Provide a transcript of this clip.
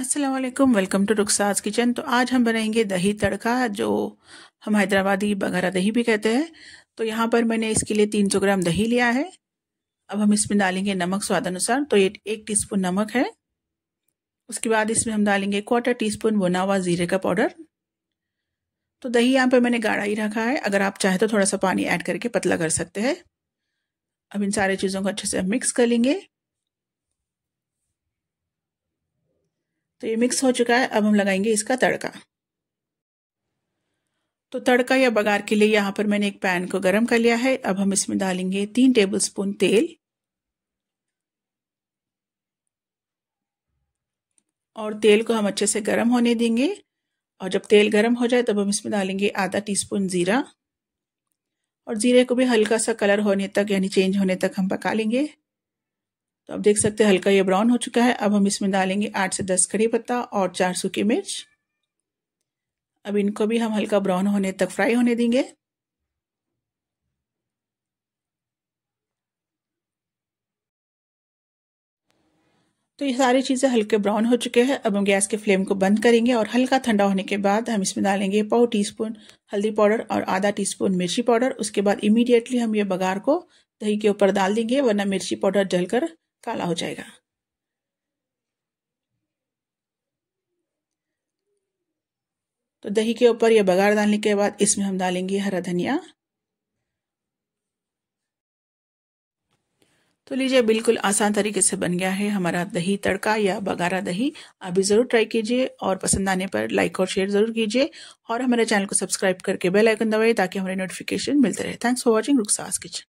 Aslam welcome to रुखसाज kitchen तो आज हम बनाएंगे दही तड़का जो हम हैदराबादी बघारा दही भी कहते हैं तो यहाँ पर मैंने इसके लिए 300 ग्राम दही लिया है अब हम इसमें डालेंगे नमक स्वाद अनुसार तो ये एक टीस्पून नमक है उसके बाद इसमें हम डालेंगे क्वार्टर स्पून बुना हुआ ज़ीरे का पाउडर तो दही यहाँ पर मैंने गाढ़ा ही रखा है अगर आप चाहें तो थोड़ा सा पानी ऐड करके पतला कर सकते हैं अब इन सारी चीज़ों को अच्छे से मिक्स कर लेंगे तो ये मिक्स हो चुका है अब हम लगाएंगे इसका तड़का तो तड़का या बघार के लिए यहाँ पर मैंने एक पैन को गर्म कर लिया है अब हम इसमें डालेंगे तीन स्पून तेल और तेल को हम अच्छे से गर्म होने देंगे और जब तेल गर्म हो जाए तब हम इसमें डालेंगे आधा टीस्पून ज़ीरा और ज़ीरे को भी हल्का सा कलर होने तक यानी चेंज होने तक हम पका लेंगे तो आप देख सकते हैं हल्का ये ब्राउन हो चुका है अब हम इसमें डालेंगे आठ से दस कड़ी पत्ता और चार सूखी मिर्च अब इनको भी हम हल्का ब्राउन होने तक फ्राई होने देंगे तो ये सारी चीज़ें हल्के ब्राउन हो चुके हैं अब हम गैस के फ्लेम को बंद करेंगे और हल्का ठंडा होने के बाद हम इसमें डालेंगे पाव टीस्पून हल्दी पाउडर और आधा टीस्पून मिर्ची पाउडर उसके बाद इमीडिएटली हम ये बघार को दही के ऊपर डाल देंगे वरना मिर्ची पाउडर जलकर काला हो जाएगा तो दही के ऊपर यह बघार डालने के बाद इसमें हम डालेंगे हरा धनिया तो लीजिए बिल्कुल आसान तरीके से बन गया है हमारा दही तड़का या बघारा दही आप भी ज़रूर ट्राई कीजिए और पसंद आने पर लाइक और शेयर ज़रूर कीजिए और हमारे चैनल को सब्सक्राइब करके बेल आइकन दबाइए ताकि हमारे नोटिफिकेशन मिलते रहे थैंक्स फॉर वॉचिंग रुकसास किचन